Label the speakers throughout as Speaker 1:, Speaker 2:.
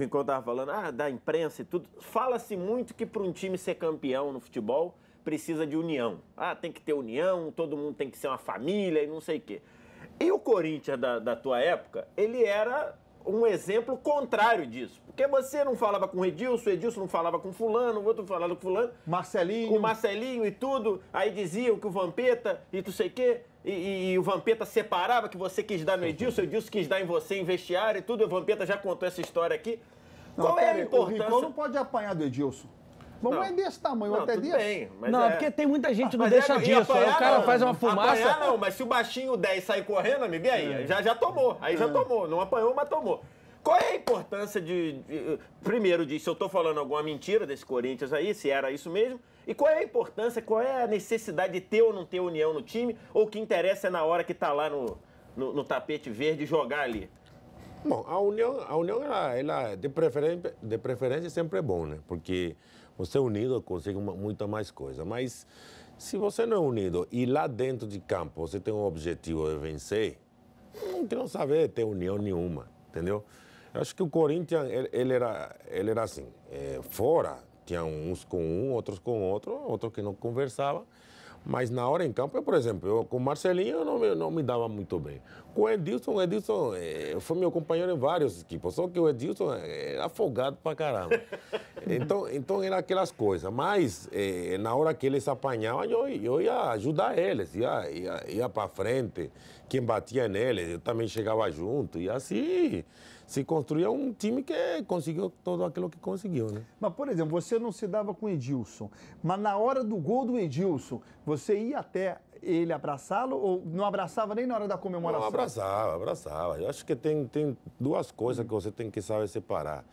Speaker 1: Rincon estava falando, ah, da imprensa e tudo. Fala-se muito que para um time ser campeão no futebol precisa de união. Ah, tem que ter união, todo mundo tem que ser uma família e não sei o quê. E o Corinthians da, da tua época, ele era um exemplo contrário disso. Porque você não falava com o Edilson, o Edilson não falava com fulano, o outro falava com fulano. Marcelinho. O Marcelinho e tudo. Aí diziam que o Vampeta e tu sei o quê. E, e, e, o Vampeta separava que você quis dar no Edilson, o Edilson quis dar em você em vestiário e tudo. O Vampeta já contou essa história aqui. Não, Qual é a importância? O não pode apanhar do Edilson. Vamos não. É desse tamanho, não, até disso. Bem, não, é... porque tem muita gente que não mas é deixa é, disso. Apanhar, aí o cara não, faz uma fumaça. Apanhar não, mas se o baixinho 10 sair correndo, amigo, e aí? É. Já, já tomou. Aí já é. tomou. Não apanhou, mas tomou. Qual é a importância de, de primeiro, de se eu estou falando alguma mentira desse Corinthians aí, se era isso mesmo, e qual é a importância, qual é a necessidade de ter ou não ter união no time, ou o que interessa é na hora que está lá no, no, no, tapete verde jogar ali?
Speaker 2: Bom, a união, a união ela, ela de, preferência, de preferência sempre é bom, né? Porque você unido consegue muita mais coisa, mas se você não é unido e lá dentro de campo você tem um objetivo de vencer, não quero saber ter união nenhuma, entendeu? Acho que o Corinthians, ele, era, ele era assim, é, fora, tinha uns com um, outros com outro, outros que não conversavam. Mas na hora em campo, eu, por exemplo, eu, com o Marcelinho eu não, não me dava muito bem. Com o Edilson, o Edilson é, foi meu companheiro em vários equipes, só que o Edilson é, é afogado pra caramba. Então, então era aquelas coisas. Mas eh, na hora que eles apanhavam, eu, eu ia ajudar eles, ia, ia, ia para frente. Quem batia neles, eu também chegava junto. E assim se construía um time que conseguiu todo aquilo que conseguiu, né? Mas, por exemplo, você não se dava com o Edilson. Mas na hora
Speaker 1: do gol do Edilson, você ia até ele abraçá-lo ou não abraçava nem na hora da comemoração? Não,
Speaker 2: abraçava, abraçava. Eu acho que tem, tem duas coisas que você tem que saber separar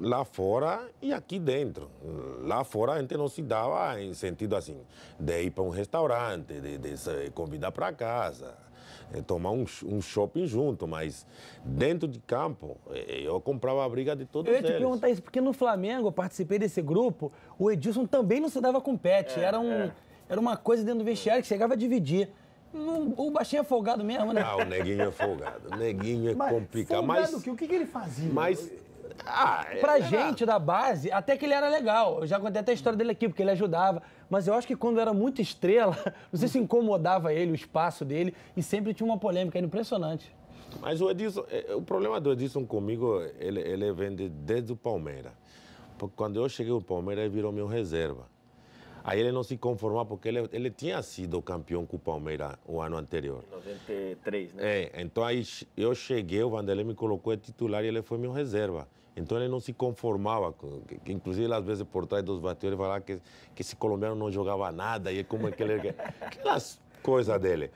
Speaker 2: lá fora e aqui dentro. Lá fora a gente não se dava em sentido assim, de ir para um restaurante, de, de convidar para casa, eh, tomar um, um, shopping junto, mas dentro de campo eh, eu comprava a briga de todos eles. Eu ia eles. te perguntar
Speaker 1: isso, porque no Flamengo eu participei desse grupo, o Edilson também não se dava com pet, é, era, um, é. era uma coisa dentro do vestiário que chegava a dividir. o baixinho é folgado mesmo, né? Ah, o neguinho é folgado. O neguinho é mas, complicado. Folgado mas, o que? O que, que ele fazia? Mas ah, pra é, é gente da base, até que ele era legal. Eu já contei até a história dele aqui, porque ele ajudava. Mas eu acho que quando era muito estrela, não sei se incomodava ele, o espaço dele, e sempre tinha uma polêmica, era impressionante.
Speaker 2: Mas o Edson, é, o problema do Edson comigo, ele, ele vem desde o Palmeiras. Porque quando eu cheguei no Palmeiras, ele virou meu reserva. Aí ele não se conformava, porque ele, ele tinha sido campeão com o Palmeiras o ano anterior.
Speaker 1: 93, né?
Speaker 2: É, então aí eu cheguei, o Vanderlei me colocou titular e ele foi meu reserva. Então ele não se conformava, inclusive às vezes por trás dos bateiros falava que, que esse colombiano não jogava nada e como é que ele... Aquelas coisas dele.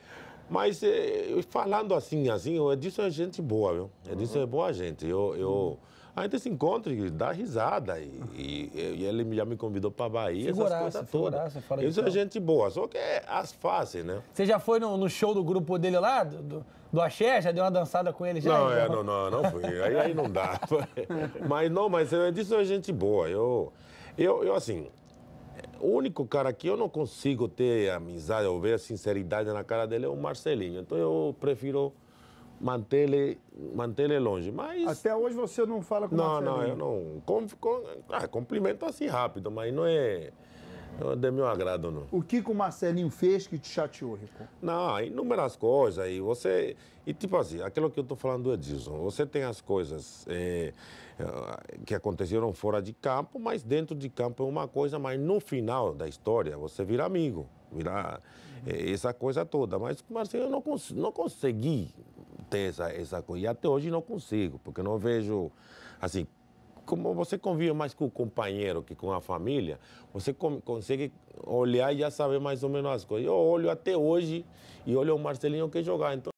Speaker 2: Mas eh, falando assim, assim, o Edson é gente boa, viu? Edilson uhum. é boa gente. Eu, eu, a gente se encontra e dá risada. E, e, e ele já me convidou para Bahia, figuraça, essas coisas todas. Isso é gente boa, só que é as faces, né?
Speaker 1: Você já foi no, no show do grupo dele lá, do, do, do, Axé? Já deu uma dançada com ele? Já, não, é, não, não, não fui. Aí, aí não dá.
Speaker 2: mas não, mas eu disse, é gente boa. Eu, eu, eu, assim, o único cara que eu não consigo ter amizade ou ver a sinceridade na cara dele é o Marcelinho. Então eu prefiro mantê-lo mantê longe. Mas
Speaker 1: até hoje você não fala com não, Marcelinho? Não,
Speaker 2: não, eu não. Com, com, ah, cumprimento assim rápido, mas não é, não é de meu agrado não.
Speaker 1: O que que o Marcelinho fez que te chateou, Rico?
Speaker 2: Não, inúmeras coisas e você e tipo assim, aquilo que eu estou falando do Edilson, você tem as coisas é, é, que aconteceram fora de campo, mas dentro de campo é uma coisa, mas no final da história você vira amigo, vira é, essa coisa toda. Mas Marcelo eu não, cons não consegui ter essa, essa coisa. E até hoje não consigo, porque não vejo, assim, como você convive mais com o companheiro que com a família, você com, consegue olhar e já saber mais ou menos as coisas. Eu olho até hoje e olho o Marcelinho que jogar. Então,